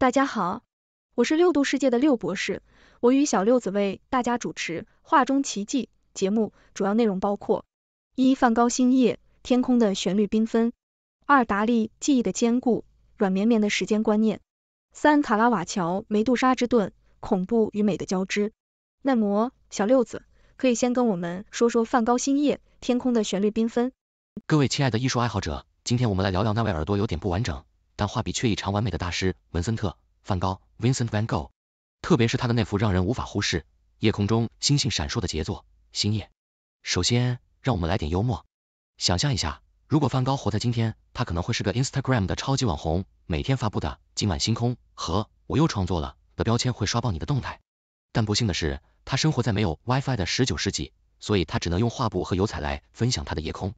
大家好，我是六度世界的六博士，我与小六子为大家主持《画中奇迹》节目，主要内容包括：一、梵高《星夜》，天空的旋律缤纷；二、达利《记忆的坚固》，软绵绵的时间观念；三、卡拉瓦乔《梅杜莎之盾》，恐怖与美的交织。耐磨，小六子，可以先跟我们说说梵高《星夜》，天空的旋律缤纷。各位亲爱的艺术爱好者，今天我们来聊聊那位耳朵有点不完整。但画笔却异常完美的大师文森特·梵高 （Vincent Van Gogh），特别是他的那幅让人无法忽视夜空中星星闪烁的杰作《星夜》。首先，让我们来点幽默。想象一下，如果梵高活在今天，他可能会是个 Instagram 的超级网红，每天发布的“今晚星空”和“我又创作了”的标签会刷爆你的动态。但不幸的是，他生活在没有 WiFi 的十九世纪，所以他只能用画布和油彩来分享他的夜空《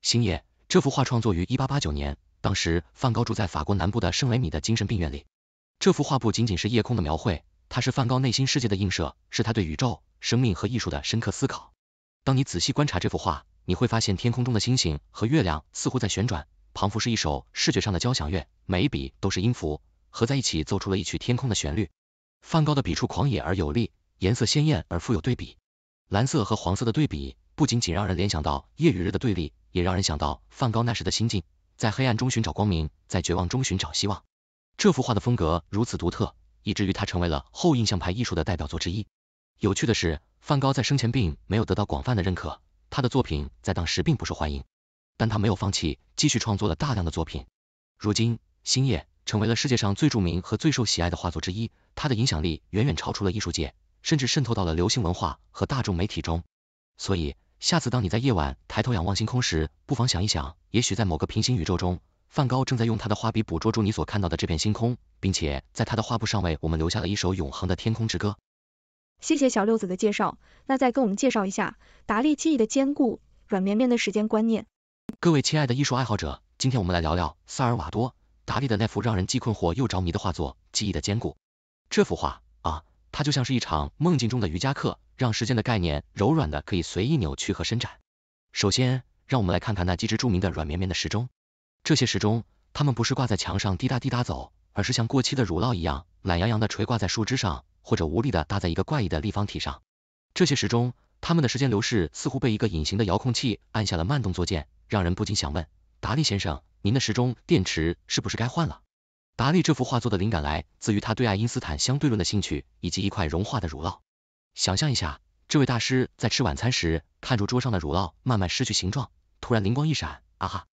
星夜》。这幅画创作于1889年。当时，梵高住在法国南部的圣雷米的精神病院里。这幅画不仅仅是夜空的描绘，它是梵高内心世界的映射，是他对宇宙、生命和艺术的深刻思考。当你仔细观察这幅画，你会发现天空中的星星和月亮似乎在旋转。仿佛是一首视觉上的交响乐，每一笔都是音符，合在一起奏出了一曲天空的旋律。梵高的笔触狂野而有力，颜色鲜艳而富有对比。蓝色和黄色的对比，不仅仅让人联想到夜与日的对立，也让人想到梵高那时的心境。在黑暗中寻找光明，在绝望中寻找希望。这幅画的风格如此独特，以至于它成为了后印象派艺术的代表作之一。有趣的是，梵高在生前并没有得到广泛的认可，他的作品在当时并不受欢迎。但他没有放弃，继续创作了大量的作品。如今，《星夜》成为了世界上最著名和最受喜爱的画作之一，它的影响力远远超出了艺术界，甚至渗透到了流行文化和大众媒体中。所以，下次当你在夜晚抬头仰望星空时，不妨想一想，也许在某个平行宇宙中，梵高正在用他的画笔捕捉住你所看到的这片星空，并且在他的画布上为我们留下了一首永恒的天空之歌。谢谢小六子的介绍，那再跟我们介绍一下达利《记忆的坚固》，软绵绵的时间观念。各位亲爱的艺术爱好者，今天我们来聊聊萨尔瓦多·达利的那幅让人既困惑又着迷的画作《记忆的坚固》。这幅画啊。它就像是一场梦境中的瑜伽课，让时间的概念柔软的可以随意扭曲和伸展。首先，让我们来看看那几只著名的软绵绵的时钟。这些时钟，它们不是挂在墙上滴答滴答走，而是像过期的乳酪一样懒洋洋的垂挂在树枝上，或者无力的搭在一个怪异的立方体上。这些时钟，它们的时间流逝似乎被一个隐形的遥控器按下了慢动作键，让人不禁想问，达利先生，您的时钟电池是不是该换了？达利这幅画作的灵感来自于他对爱因斯坦相对论的兴趣，以及一块融化的乳酪。想象一下，这位大师在吃晚餐时，看着桌上的乳酪慢慢失去形状，突然灵光一闪，啊哈！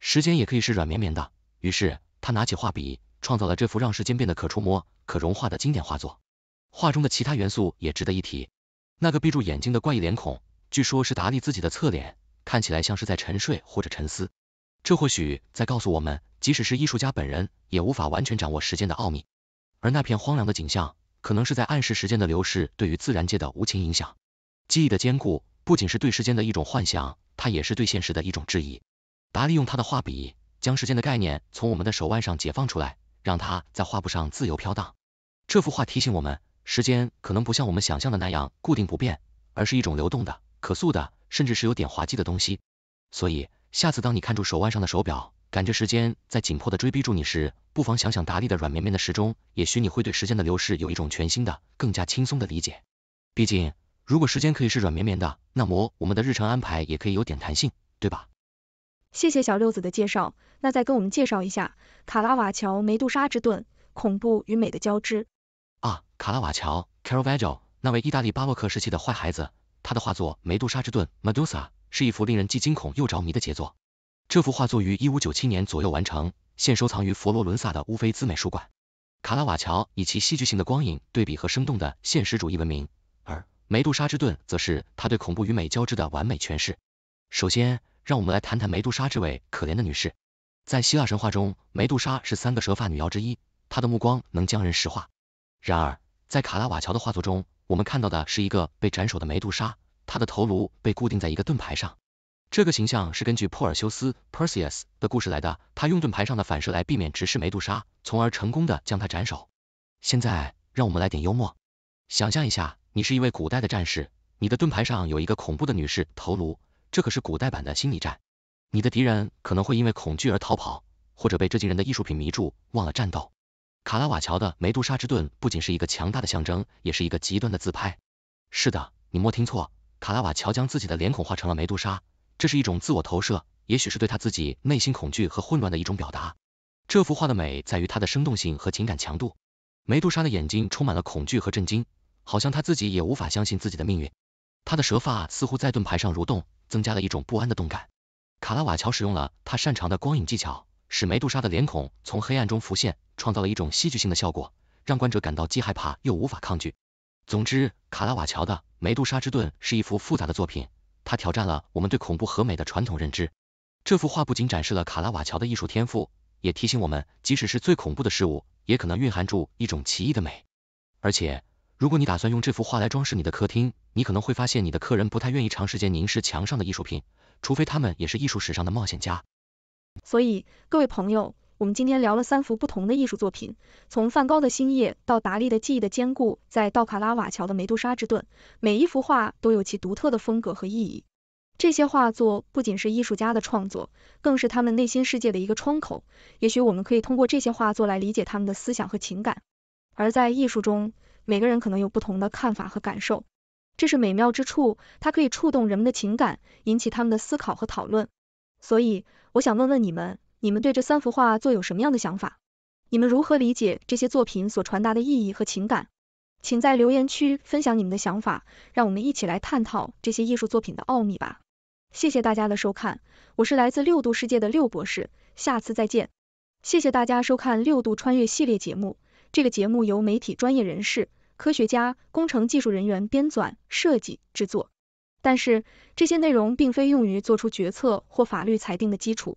时间也可以是软绵绵的。于是他拿起画笔，创造了这幅让时间变得可触摸、可融化的经典画作。画中的其他元素也值得一提。那个闭住眼睛的怪异脸孔，据说是达利自己的侧脸，看起来像是在沉睡或者沉思。这或许在告诉我们，即使是艺术家本人，也无法完全掌握时间的奥秘。而那片荒凉的景象，可能是在暗示时间的流逝对于自然界的无情影响。记忆的坚固不仅是对时间的一种幻想，它也是对现实的一种质疑。达利用他的画笔，将时间的概念从我们的手腕上解放出来，让它在画布上自由飘荡。这幅画提醒我们，时间可能不像我们想象的那样固定不变，而是一种流动的、可塑的，甚至是有点滑稽的东西。所以。下次当你看住手腕上的手表，感觉时间在紧迫的追逼住你时，不妨想想达利的软绵绵的时钟，也许你会对时间的流逝有一种全新的、更加轻松的理解。毕竟，如果时间可以是软绵绵的，那么我们的日程安排也可以有点弹性，对吧？谢谢小六子的介绍，那再跟我们介绍一下卡拉瓦乔《梅杜莎之盾》，恐怖与美的交织。啊，卡拉瓦乔，Caravaggio，那位意大利巴洛克时期的坏孩子，他的画作《梅杜莎之盾》，Medusa。是一幅令人既惊恐又着迷的杰作。这幅画作于一五九七年左右完成，现收藏于佛罗伦萨的乌菲兹美术馆。卡拉瓦乔以其戏剧性的光影对比和生动的现实主义闻名，而《梅杜莎之盾》则是他对恐怖与美交织的完美诠释。首先，让我们来谈谈《梅杜莎这位可怜的女士。在希腊神话中，梅杜莎是三个蛇发女妖之一，她的目光能将人石化。然而，在卡拉瓦乔的画作中，我们看到的是一个被斩首的梅杜莎。他的头颅被固定在一个盾牌上，这个形象是根据珀尔修斯 （Perseus） 的故事来的。他用盾牌上的反射来避免直视梅杜莎，从而成功的将他斩首。现在，让我们来点幽默。想象一下，你是一位古代的战士，你的盾牌上有一个恐怖的女士头颅，这可是古代版的心理战。你的敌人可能会因为恐惧而逃跑，或者被这惊人的艺术品迷住，忘了战斗。卡拉瓦乔的梅杜莎之盾不仅是一个强大的象征，也是一个极端的自拍。是的，你莫听错。卡拉瓦乔将自己的脸孔画成了梅杜莎，这是一种自我投射，也许是对他自己内心恐惧和混乱的一种表达。这幅画的美在于它的生动性和情感强度。梅杜莎的眼睛充满了恐惧和震惊，好像她自己也无法相信自己的命运。她的蛇发似乎在盾牌上蠕动，增加了一种不安的动感。卡拉瓦乔使用了他擅长的光影技巧，使梅杜莎的脸孔从黑暗中浮现，创造了一种戏剧性的效果，让观者感到既害怕又无法抗拒。总之，卡拉瓦乔的《梅杜莎之盾》是一幅复杂的作品，它挑战了我们对恐怖和美的传统认知。这幅画不仅展示了卡拉瓦乔的艺术天赋，也提醒我们，即使是最恐怖的事物，也可能蕴含住一种奇异的美。而且，如果你打算用这幅画来装饰你的客厅，你可能会发现你的客人不太愿意长时间凝视墙上的艺术品，除非他们也是艺术史上的冒险家。所以，各位朋友。我们今天聊了三幅不同的艺术作品，从梵高的《星夜》到达利的《记忆的坚固》，再到卡拉瓦乔的《梅杜莎之盾》，每一幅画都有其独特的风格和意义。这些画作不仅是艺术家的创作，更是他们内心世界的一个窗口。也许我们可以通过这些画作来理解他们的思想和情感。而在艺术中，每个人可能有不同的看法和感受，这是美妙之处，它可以触动人们的情感，引起他们的思考和讨论。所以，我想问问你们。你们对这三幅画作有什么样的想法？你们如何理解这些作品所传达的意义和情感？请在留言区分享你们的想法，让我们一起来探讨这些艺术作品的奥秘吧。谢谢大家的收看，我是来自六度世界的六博士，下次再见。谢谢大家收看六度穿越系列节目，这个节目由媒体专业人士、科学家、工程技术人员编纂、设计、制作，但是这些内容并非用于做出决策或法律裁定的基础。